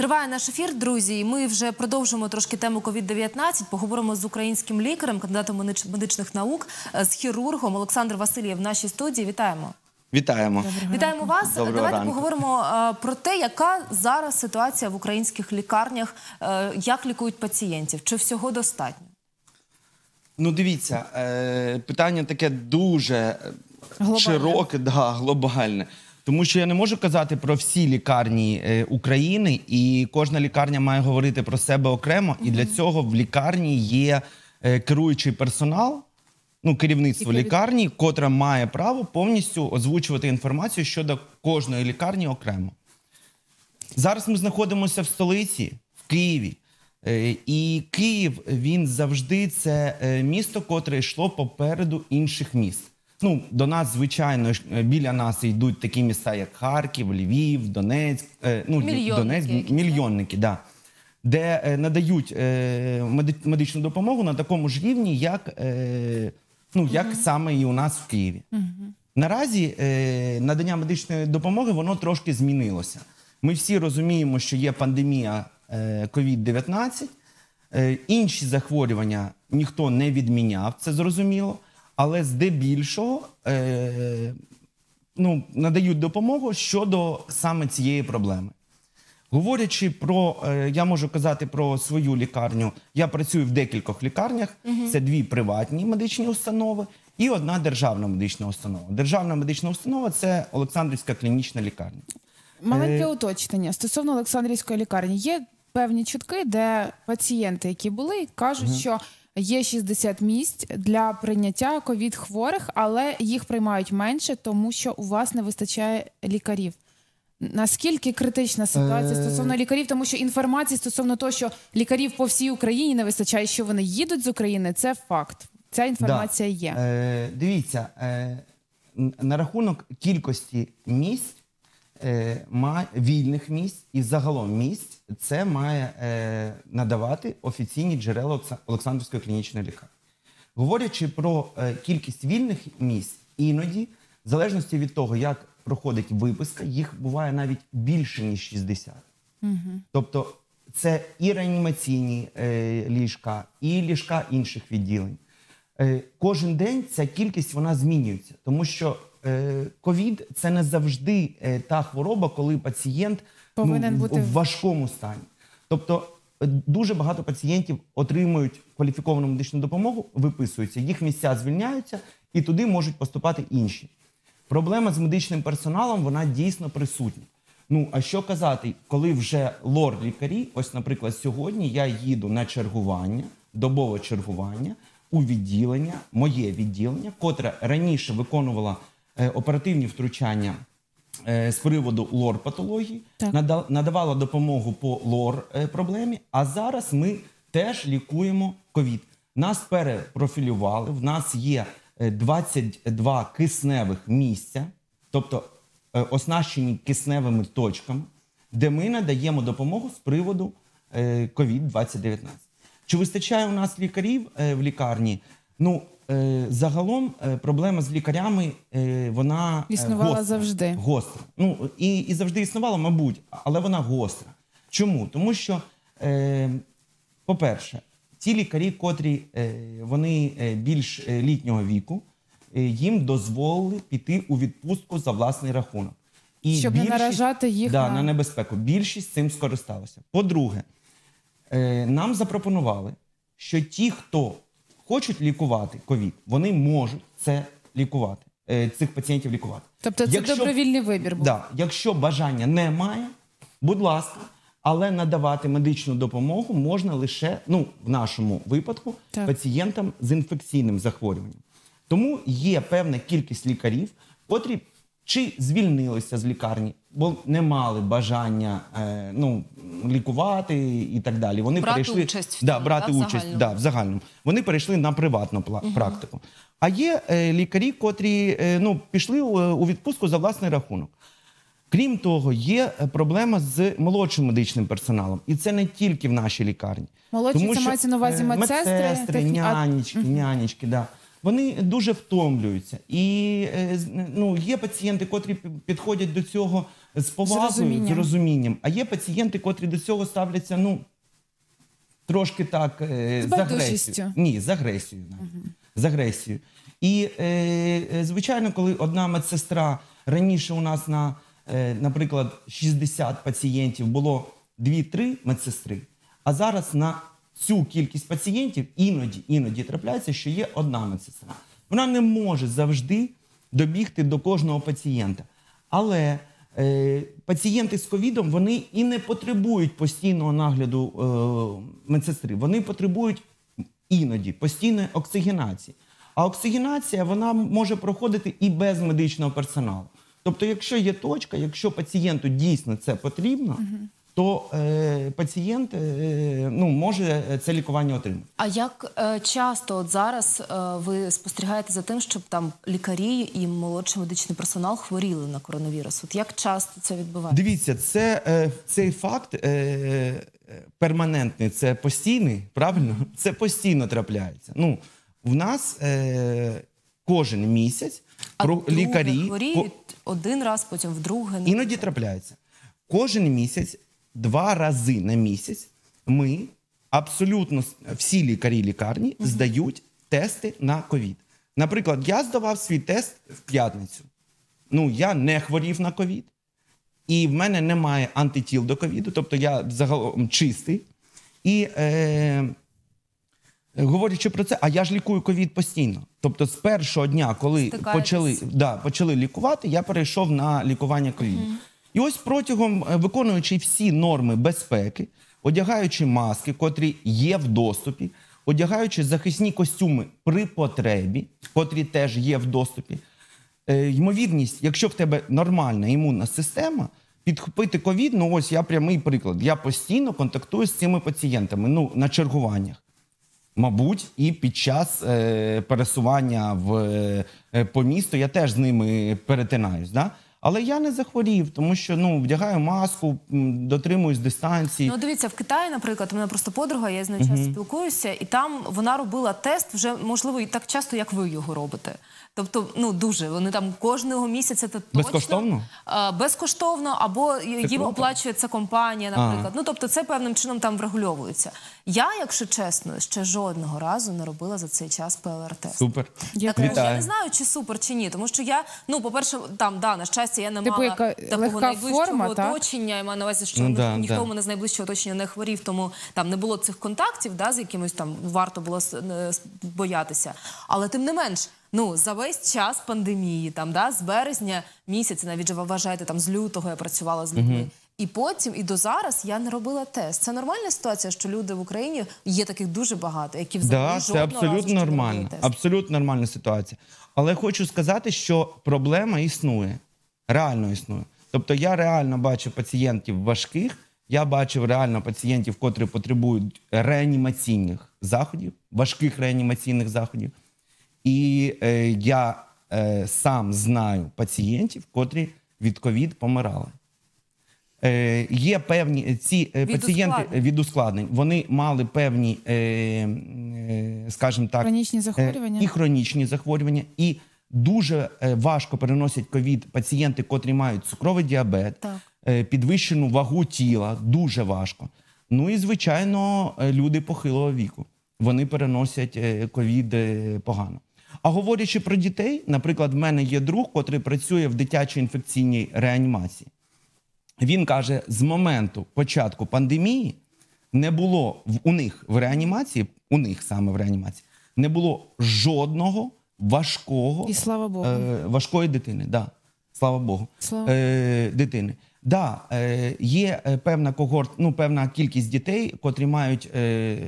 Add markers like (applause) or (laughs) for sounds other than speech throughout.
Триває наш ефір, друзі. і Ми вже продовжимо трошки тему COVID-19, Поговоримо з українським лікарем, кандидатом медичних наук, е, з хірургом Олександр Васильєв в нашій студії. Вітаємо. Вітаємо, Доброго вітаємо вас. Доброго Давайте ранку. поговоримо е, про те, яка зараз ситуація в українських лікарнях, е, як лікують пацієнтів, чи всього достатньо? Ну, дивіться, питання таке дуже глобальне. широке, да, глобальне. Тому що я не можу казати про всі лікарні е, України, і кожна лікарня має говорити про себе окремо. І для цього в лікарні є е, керуючий персонал, ну керівництво лікарні, котре має право повністю озвучувати інформацію щодо кожної лікарні окремо. Зараз ми знаходимося в столиці, в Києві. Е, І Київ він завжди це е, місто, котре йшло попереду інших міст. Ну, до нас, звичайно, ж е, біля нас йдуть такі міста, як Харків, Львів, Донецьк, е, ну мільйонники, Донецьк, мільйонники, да. де е, надають медичну допомогу на такому ж рівні, як ну, як угу. саме і у нас в Києві. Угу. Наразі надання медичної допомоги воно трошки змінилося. Ми всі розуміємо, що є пандемія COVID-19, інші захворювання ніхто не відміняв, це зрозуміло але здебільшого е, ну, надають допомогу щодо саме цієї проблеми. Говорячи про, е, я можу казати про свою лікарню. Я працюю в декількох лікарнях. Угу. Це дві приватні медичні установи і одна державна медична установа. Державна медична установа це Олександрівська клінічна лікарня. Маленьке е, уточнення стосовно Олександрівської лікарні є певні чутки, де пацієнти, які були, кажуть, угу. що Є 60 місць для прийняття ковід хворих, але їх приймають менше, тому що у вас не вистачає лікарів. Наскільки критична ситуація е. стосовно лікарів, тому що інформації стосовно того, що лікарів по всій Україні не вистачає, що вони їдуть з України, це факт. Ця інформація є. Е, Дивіться, е, на рахунок кількості місць Е, вільних місць і загалом місць це має е, надавати офіційні джерела Олександрської клінічної лікарні. Говорячи про е, кількість вільних місць, іноді, в залежності від того, як проходить виписка, їх буває навіть більше ніж 60. Угу. Тобто це і реанімаційні ліжка, і ліжка інших відділень. Кожен день ця кількість вона змінюється, тому що Е, ковід це не завжди е, та хвороба, коли пацієнт ну, повинен ну, бути в важкому стані. Тобто е, дуже багато пацієнтів отримують кваліфіковану медичну допомогу, виписуються, їх місця звільняються і туди можуть поступати інші. Проблема з медичним персоналом вона дійсно присутня. Ну а що казати, коли вже лор лікарі, ось, наприклад, сьогодні я їду на чергування, добове чергування у відділення, моє відділення, котре раніше виконувала. Е, оперативні втручання е, з приводу лор-патології, надавала допомогу по лор-проблемі. Е, а зараз ми теж лікуємо ковід. Нас перепрофілювали. В нас є 22 кисневих місця, тобто оснащені кисневими точками, де ми надаємо допомогу з приводу covid 19 Чи вистачає у нас лікарів в лікарні? Ну е, загалом е, проблема з лікарями е, вона існувала гостра, завжди. Гостра. Ну і, і завжди існувала, мабуть, але вона гостра. Чому? Тому що, по-перше, ті лікарі, котрі вони більш літнього віку, їм дозволили піти у відпустку за власний рахунок. І Щоб більшість, не наражати їх да, на... на небезпеку. Більшість цим скористалася. По-друге, нам запропонували, що ті, хто хочуть лікувати ковід, вони можуть це лікувати, е, цих пацієнтів лікувати. Тобто це якщо, добровільний вибір. був? Да, Якщо бажання немає, будь ласка, але надавати медичну допомогу можна лише ну, в нашому випадку так. пацієнтам з інфекційним захворюванням. Тому є певна кількість лікарів, котрі чи звільнилися з лікарні, бо не мали бажання е, ну, лікувати і так далі. Вони брати перейшли участь в, да, тому, брати да, в участь, да, в загальному. Вони перейшли на приватну угу. практику. А є е, лікарі, котрі е, ну, пішли е, у відпустку за власний рахунок. Крім того, є е, проблема з молодшим медичним персоналом, і це не тільки в нашій лікарні. Молодші Тому, це мається на увазі е, медсестри, медсестри техні... нянічки, нянічки. да. Вони дуже втомлюються, і е, ну є пацієнти, котрі підходять до цього з повагою, з розумінням. з розумінням. А є пацієнти, котрі до цього ставляться ну трошки так е, з, з агресією. Ні, з агресією угу. з агресією. І е, звичайно, коли одна медсестра раніше у нас на, наприклад, 60 пацієнтів було 2-3 медсестри, а зараз на цю кількість пацієнтів іноді іноді трапляється, що є одна медсестра. Вона не може завжди добігти до кожного пацієнта. Але е, пацієнти з ковідом вони і не потребують постійного нагляду е, медсестри. Вони потребують іноді постійної оксигенації. А оксигенація вона може проходити і без медичного персоналу. Тобто, якщо є точка, якщо пацієнту дійсно це потрібно, угу то е, пацієнт е, ну, може це лікування отримати. А як е, часто от зараз е, ви спостерігаєте за тим, щоб там лікарі і молодший медичний персонал хворіли на коронавірус? От як часто це відбувається? Дивіться, це, е, цей факт е, перманентний, це постійний, правильно? Це постійно трапляється. Ну, в нас е, кожен місяць а про лікарі хворіють один раз, потім вдруге. Іноді трапляється. Кожен місяць два рази на місяць ми абсолютно всі лікарі лікарні здають тести на ковід. Наприклад, я здавав свій тест в п'ятницю. Ну, я не хворів на ковід, і в мене немає антитіл до ковіду, тобто я загалом чистий. І е, говорячи про це, а я ж лікую ковід постійно. Тобто, з першого дня, коли почали да, почали лікувати, я перейшов на лікування ковід. Uh і ось протягом е, виконуючи всі норми безпеки, одягаючи маски, котрі є в доступі, одягаючи захисні костюми при потребі, котрі теж є в доступі. Е, ймовірність, якщо в тебе нормальна імунна система, підхопити ковід, ну ось я прямий приклад. Я постійно контактую з цими пацієнтами ну, на чергуваннях. Мабуть, і під час е, пересування в, е, е по місту я теж з ними перетинаюсь. Да? Але я не захворів, тому що ну вдягаю маску, дотримуюсь дистанції. Ну дивіться, в Китаї, наприклад, у мене просто подруга, я з нею часто спілкуюся, і там вона робила тест вже можливо і так часто, як ви його робите. Тобто, ну дуже вони там кожного місяця це точно безкоштовно безкоштовно, або це їм круто. оплачується компанія, наприклад. Ага. Ну тобто, це певним чином там врегульовується. Я, якщо чесно, ще жодного разу не робила за цей час ПЛР-тест. Супер. Так, Вітаю. я не знаю, чи супер, чи ні, тому що я ну, по перше, там да на щастя щастя, я не типу, мала такого найближчого форма, так? оточення. Я маю на увазі, що Ну, да, ніхто да. в мене з найближчого оточення не хворів, тому там не було цих контактів, да, з якимось там варто було е, боятися. Але тим не менш, ну за весь час пандемії, там да, з березня місяця, навіть же ви вважаєте, там з лютого я працювала з людьми. І потім, і до зараз я не робила тест. Це нормальна ситуація, що люди в Україні є таких дуже багато, які взагалі Да, це жодного разу абсолютно нормально. Абсолютно нормальна ситуація. Але хочу сказати, що проблема існує реально існує. Тобто я реально бачу пацієнтів важких, я бачив реально пацієнтів, котрі потребують реанімаційних заходів, важких реанімаційних заходів. І е, я е, сам знаю пацієнтів, котрі від ковід помирали. Е, Є певні е, ці е, від пацієнти ускладнень. від ускладнень. Вони мали певні, е, е, скажімо так, хронічні е, захворювання. і хронічні захворювання, і дуже е, важко переносять ковід пацієнти, котрі мають цукровий діабет, так. Е, підвищену вагу тіла, дуже важко. Ну і звичайно, е, люди похилого віку. Вони переносять ковід погано. А говорячи про дітей, наприклад, в мене є друг, котрий працює в дитячій інфекційній реанімації. Він каже: з моменту початку пандемії не було в у них в реанімації, у них саме в реанімації, не було жодного важкого І слава Богу. Е, важкої дитини. Да. Слава Богу. Слава. Е, дитини. Да, е, є е, певна когорт, ну певна кількість дітей, котрі мають е,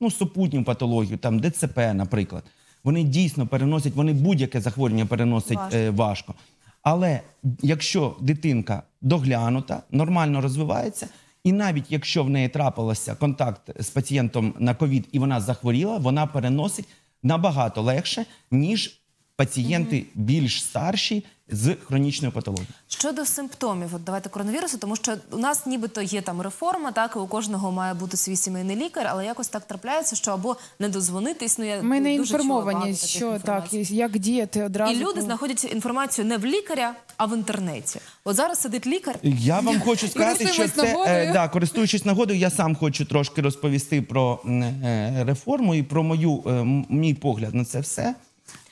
ну, супутню патологію, там ДЦП, наприклад. Вони дійсно переносять, вони будь-яке захворювання переносять е, важко. Е, важко. Але якщо дитинка доглянута, нормально розвивається, і навіть якщо в неї трапилося контакт з пацієнтом на ковід і вона захворіла, вона переносить набагато легше, ніж пацієнти mm більш старші з хронічною патологією. Щодо симптомів, от давайте коронавірусу, тому що у нас нібито є там реформа, так і у кожного має бути свій сімейний лікар, але якось так трапляється, що або не дозвонитись. Ну я ми не інформовані, що так як діяти одразу. І люди знаходять інформацію не в лікаря, а в інтернеті. От зараз сидить лікар. Я вам хочу (laughs) сказати, що це е, нагодою. да користуючись нагодою. Я сам хочу трошки розповісти про е, реформу і про мою е, мій погляд на це все.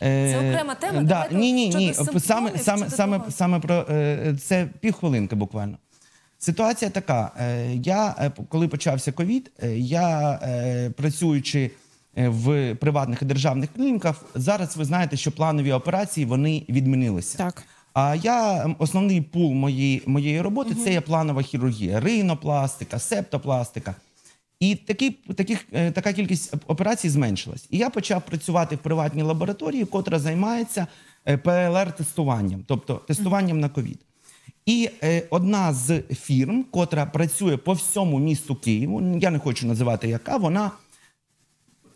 Е, це окрема тема. Да. Ні, ні, ні. Саме саме, саме, саме про е, це півхвилинки буквально. Ситуація така. Е, я коли почався ковід, я працюючи в приватних і державних клініках, зараз ви знаєте, що планові операції вони відмінилися. Так. А я основний пул моєї моєї роботи угу. це є планова хірургія, ринопластика, септопластика. І такі, таких, е, така кількість операцій зменшилась. І я почав працювати в приватній лабораторії, котра займається е, ПЛР-тестуванням, тобто тестуванням на ковід. І е, одна з фірм, котра працює по всьому місту Києву, я не хочу називати яка, вона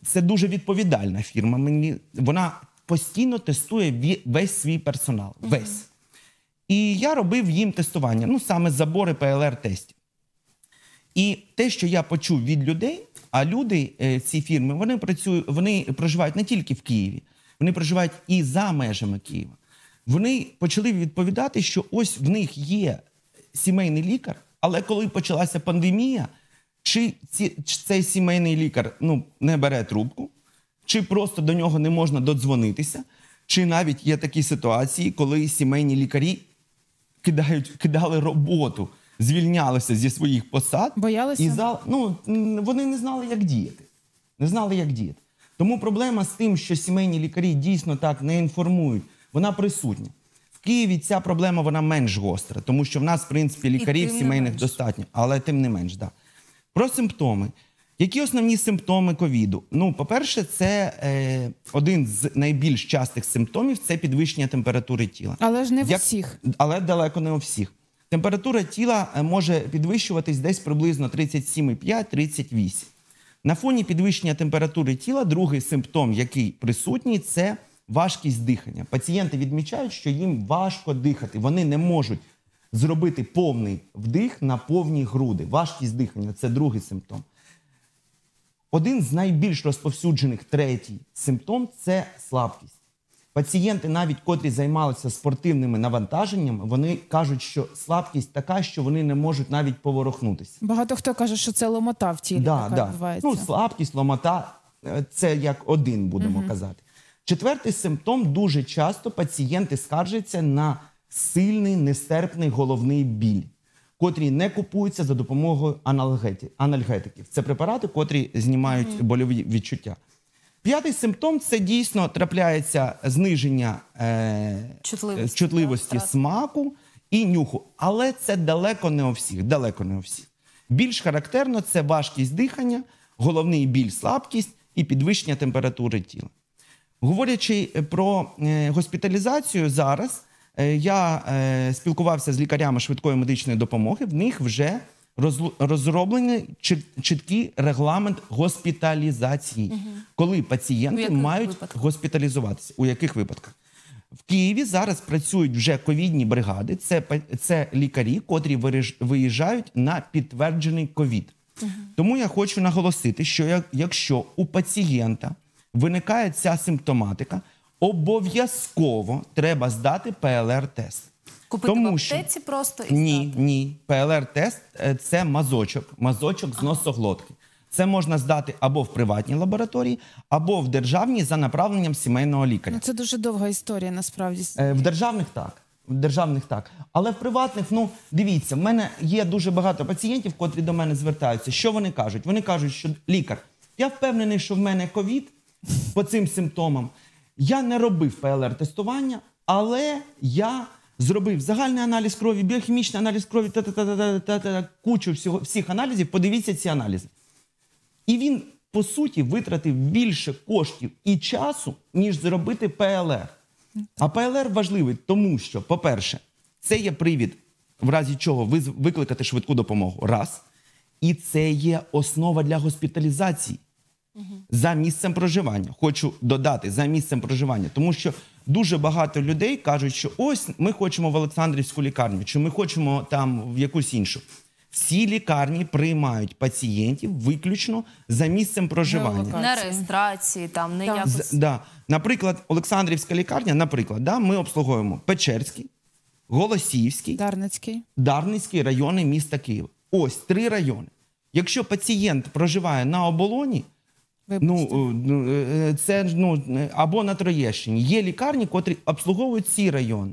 це дуже відповідальна фірма. Мені Вона постійно тестує весь свій персонал. Весь. І я робив їм тестування, ну саме забори ПЛР-тестів. І те, що я почув від людей, а люди е, ці фірми вони працюють, вони проживають не тільки в Києві, вони проживають і за межами Києва. Вони почали відповідати, що ось в них є сімейний лікар, але коли почалася пандемія, чи, ці, чи цей сімейний лікар ну, не бере трубку, чи просто до нього не можна додзвонитися, чи навіть є такі ситуації, коли сімейні лікарі кидають, кидали роботу звільнялися зі своїх посад Боялися? і зал. Ну вони не знали, як діяти. Не знали, як діяти. Тому проблема з тим, що сімейні лікарі дійсно так не інформують, вона присутня. В Києві ця проблема вона менш гостра, тому що в нас, в принципі, лікарів сімейних достатньо, але тим не менш, так. Да. Про симптоми. Які основні симптоми ковіду? Ну, по-перше, це е, один з найбільш частих симптомів це підвищення температури тіла. Але ж не в Як... всіх. Але далеко не у всіх. Температура тіла е, може підвищуватись десь приблизно 37,5-38. На фоні підвищення температури тіла другий симптом, який присутній, це важкість дихання. Пацієнти відмічають, що їм важко дихати. Вони не можуть зробити повний вдих на повні груди. Важкість дихання це другий симптом. Один з найбільш розповсюджених третій симптом це слабкість. Пацієнти, навіть котрі займалися спортивними навантаженнями, вони кажуть, що слабкість така, що вони не можуть навіть поворухнутися. Багато хто каже, що це ломота в тілі да, да. Ну, слабкість, ломота е, це як один, будемо угу. казати. Четвертий симптом дуже часто пацієнти скаржаться на сильний нестерпний головний біль, котрі не купуються за допомогою анальгетиків. Це препарати, котрі знімають угу. больові відчуття. П'ятий симптом це дійсно трапляється зниження е, чутливості, чутливості так, смаку і нюху. Але це далеко не у всіх. далеко не у всіх. Більш характерно це важкість дихання, головний біль, слабкість і підвищення температури тіла. Говорячи е, про е, госпіталізацію зараз, е, я е, спілкувався з лікарями швидкої медичної допомоги. В них вже розроблений чіткий регламент госпіталізації, угу. коли пацієнти ну, мають випадках? госпіталізуватися. У яких випадках? В Києві зараз працюють вже ковідні бригади. Це це лікарі, котрі виїжджають на підтверджений ковід. Угу. Тому я хочу наголосити, що якщо у пацієнта виникає ця симптоматика, обов'язково треба здати ПЛР-тест. Купити Тому в аптеці що... просто і ні, здати? ні. ПЛР-тест е, це мазочок, мазочок з носоглотки. Це можна здати або в приватній лабораторії, або в державній за направленням сімейного лікаря. Ну, Це дуже довга історія, насправді. Е, в державних так. В державних так. Але в приватних, ну дивіться, в мене є дуже багато пацієнтів, котрі до мене звертаються. Що вони кажуть? Вони кажуть, що лікар, я впевнений, що в мене ковід по цим симптомам. Я не робив ПЛР-тестування, але я зробив загальний аналіз крові, біохімічний аналіз крові, та та та та та та кучу всього, всіх аналізів. Подивіться ці аналізи. І він, по суті, витратив більше коштів і часу, ніж зробити ПЛР. А ПЛР важливий, тому що, по-перше, це є привід, в разі чого ви викликати швидку допомогу. Раз. І це є основа для госпіталізації. За місцем проживання, хочу додати за місцем проживання, тому що Дуже багато людей кажуть, що ось ми хочемо в Олександрівську лікарню, чи ми хочемо там в якусь іншу. Всі лікарні приймають пацієнтів виключно за місцем проживання. На реєстрації, там не якось. З, да. Наприклад, Олександрівська лікарня, наприклад, да, ми обслуговуємо Печерський, Голосівський, Дарницький Дарницький райони міста Києва. Ось три райони. Якщо пацієнт проживає на оболоні, Ну, е, ну е, е, це ну або на Троєщині. Є лікарні, котрі обслуговують ці райони.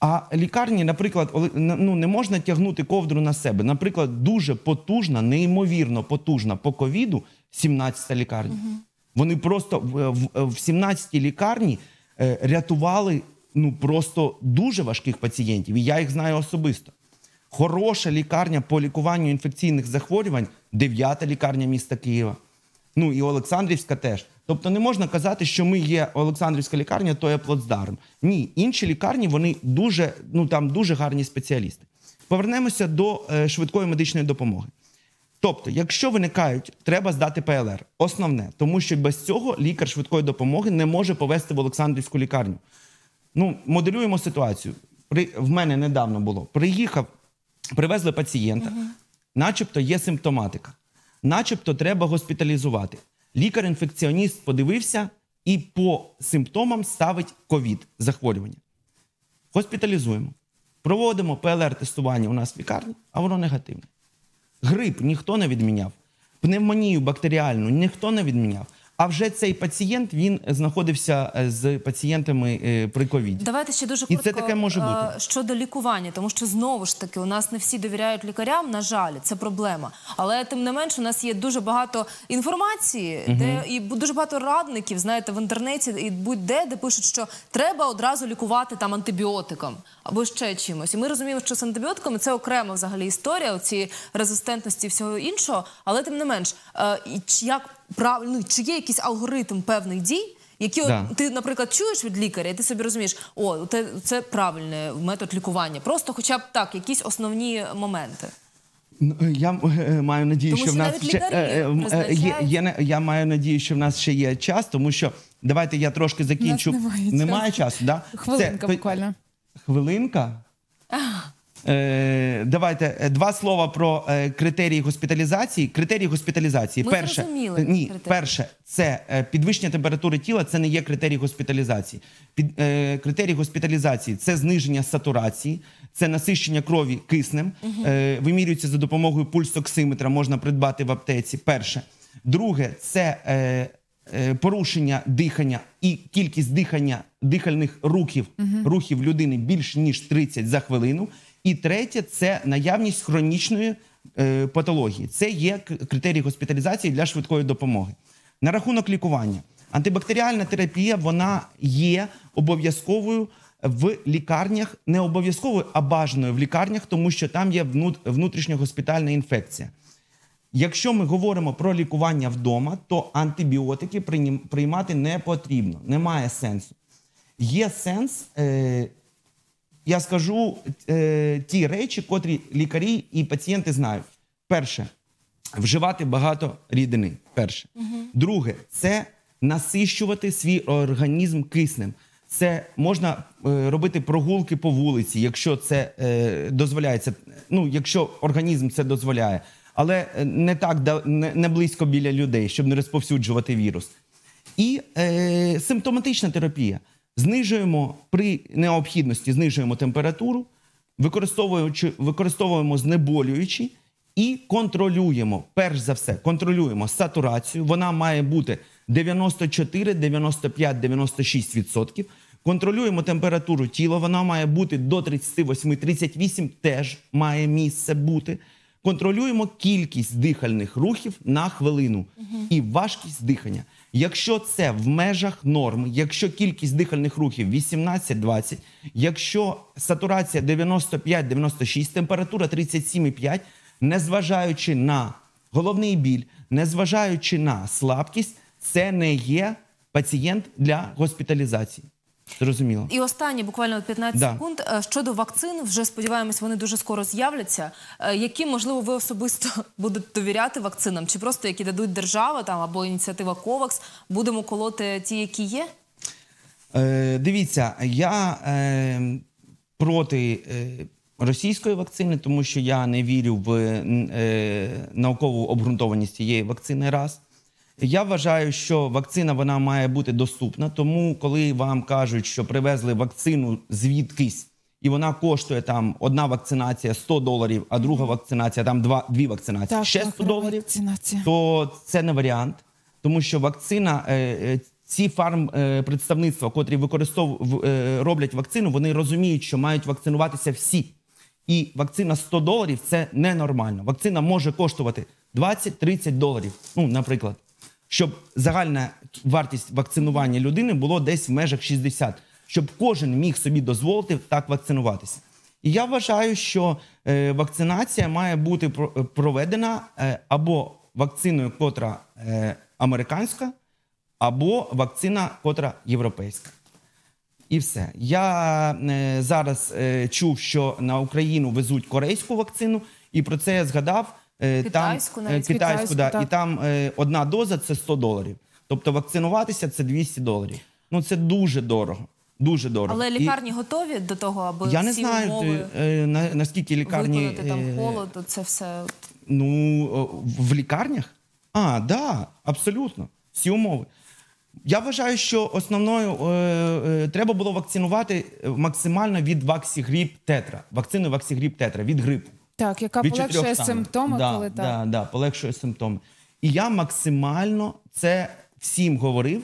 А лікарні, наприклад, ну не можна тягнути ковдру на себе. Наприклад, дуже потужна, неймовірно потужна по ковіду. 17-та лікарня. Угу. Вони просто в, в 17-й лікарні рятували ну просто дуже важких пацієнтів. І я їх знаю особисто. Хороша лікарня по лікуванню інфекційних захворювань, 9 лікарня міста Києва. Ну і Олександрівська теж. Тобто не можна казати, що ми є Олександрівська лікарня, то є плацдарм. Ні, інші лікарні вони дуже ну там дуже гарні спеціалісти. Повернемося до е, швидкої медичної допомоги. Тобто, якщо виникають, треба здати ПЛР. Основне, тому що без цього лікар швидкої допомоги не може повести в Олександрівську лікарню. Ну, моделюємо ситуацію. При в мене недавно було: приїхав, привезли пацієнта, начебто є симптоматика начебто треба госпіталізувати. Лікар-інфекціоніст подивився і по симптомам ставить ковід захворювання. Госпіталізуємо. Проводимо ПЛР-тестування у нас в лікарні, а воно негативне. Грип ніхто не відміняв, пневмонію бактеріальну ніхто не відміняв. А вже цей пацієнт він знаходився е, з пацієнтами е, при ковіді. Давайте ще дуже коротко, і це таке може е, бути щодо лікування, тому що знову ж таки у нас не всі довіряють лікарям. На жаль, це проблема. Але тим не менш, у нас є дуже багато інформації, угу. де і дуже багато радників знаєте в інтернеті і будь-де де пишуть, що треба одразу лікувати там антибіотиком або ще чимось. І ми розуміємо, що з антибіотиками це окрема взагалі історія ці резистентності всього іншого. Але тим не менш, як прав... ну, чи є якийсь алгоритм певних дій? Які да. ти, наприклад, чуєш від лікаря, і ти собі розумієш, о, це, це правильний метод лікування. Просто, хоча б так, якісь основні моменти. Ну, е, я е, е, маю надію, тому що в нас ще є, є, я маю надію, що в нас ще є час, тому що давайте я трошки закінчу. Немає, немає часу. часу да? Хвилинка це, буквально. Хвилинка. Ах. Е, давайте е, два слова про е, критерії госпіталізації. Критерії госпіталізації. Ми перше зрозуміли ні, критерії. перше це підвищення температури тіла. Це не є критерій госпіталізації. Під е, критерій госпіталізації це зниження сатурації, це насищення крові киснем. Е, вимірюється за допомогою пульсоксиметра. Можна придбати в аптеці. Перше, друге це е, порушення дихання і кількість дихання дихальних рухів, рухів людини більш ніж 30 за хвилину. І третє це наявність хронічної е, патології. Це є критерії госпіталізації для швидкої допомоги. На рахунок лікування антибактеріальна терапія вона є обов'язковою в лікарнях, не обов'язковою, а бажаною в лікарнях, тому що там є внутрішньогоспітальна інфекція. Якщо ми говоримо про лікування вдома, то антибіотики приймати не потрібно, немає сенсу. Є сенс е, я скажу е, ті речі, котрі лікарі і пацієнти знають. Перше, вживати багато рідини. Перше. Угу. Друге, це насищувати свій організм киснем. Це можна е, робити прогулки по вулиці, якщо це е, дозволяється. Ну, якщо організм це дозволяє, але е, не так не, не близько біля людей, щоб не розповсюджувати вірус. І е, симптоматична терапія знижуємо при необхідності, знижуємо температуру, використовуючи, використовуємо знеболюючі і контролюємо. Перш за все, контролюємо сатурацію. Вона має бути 94, 95, 96%. відсотків. Контролюємо температуру тіла, вона має бути до 38-38, теж має місце бути. Контролюємо кількість дихальних рухів на хвилину угу. і важкість дихання. Якщо це в межах норм, якщо кількість дихальних рухів 18-20, якщо сатурація 95-96, температура 37,5, незважаючи на головний біль, незважаючи на слабкість, це не є пацієнт для госпіталізації. Зрозуміло. І останні буквально 15 да. секунд. Е, щодо вакцин, вже сподіваємось, вони дуже скоро з'являться. Е, які, можливо, ви особисто (laughs) будете довіряти вакцинам? Чи просто які дадуть держава там або ініціатива Ковакс? Будемо колоти ті, які є? Е, Дивіться, я е, проти. Е, Російської вакцини, тому що я не вірю в е, наукову обґрунтованість цієї вакцини раз. Я вважаю, що вакцина вона має бути доступна. Тому, коли вам кажуть, що привезли вакцину звідкись, і вона коштує там одна вакцинація 100 доларів, а друга вакцинація там два дві вакцинації так, ще 100 доларів. Вакцинація. То це не варіант, тому що вакцина е, е, ці фарм е, представництва, котрі використов роблять вакцину, вони розуміють, що мають вакцинуватися всі. І вакцина 100 доларів це ненормально. Вакцина може коштувати 20-30 доларів. Ну, наприклад щоб загальна вартість вакцинування людини було десь в межах 60, щоб кожен міг собі дозволити так вакцинуватися. І я вважаю, що е, вакцинація має бути е, проведена е, або вакциною, котра американська, або вакцина, котра європейська. І все. Я е, зараз е, чув, що на Україну везуть корейську вакцину, і про це я згадав. Е, китайську, там, е, навіть, китайську, да, і там е, одна доза це 100 доларів. Тобто вакцинуватися це 200 доларів. Ну це дуже дорого. Дуже дорого. Але лікарні і... готові до того, аби я всі не знаю умови на, наскільки лікарні виконати, там холод, це все ну в лікарнях. А, да, абсолютно. Всі умови. Я вважаю, що основною е, е, треба було вакцинувати максимально від ваксігріп тетра. Вакцини ваксігріп тетра від грипу. Так, яка полегшує симптоми, да, коли так. Да, да, полегшує симптоми. І я максимально це всім говорив.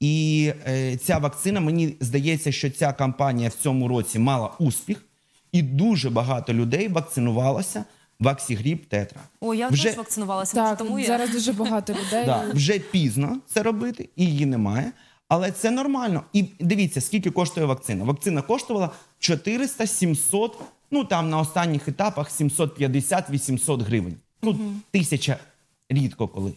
І е, ця вакцина, мені здається, що ця кампанія в цьому році мала успіх, і дуже багато людей вакцинувалося. ваксігріб тетра. О, я вже теж вакцинувалася. Так, тому я... зараз дуже багато людей. Да, Вже пізно це робити, і її немає. Але це нормально. І дивіться, скільки коштує вакцина. Вакцина коштувала 400-700 ну там на останніх етапах 750-800 гривень. Ну, угу. тисяча рідко коли.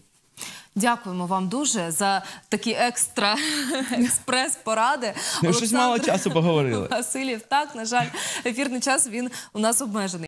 Дякуємо вам дуже за такі екстра (laughs) експрес-поради. Ми Щось мало часу поговорили. Василів, так, на жаль, ефірний час він у нас обмежений.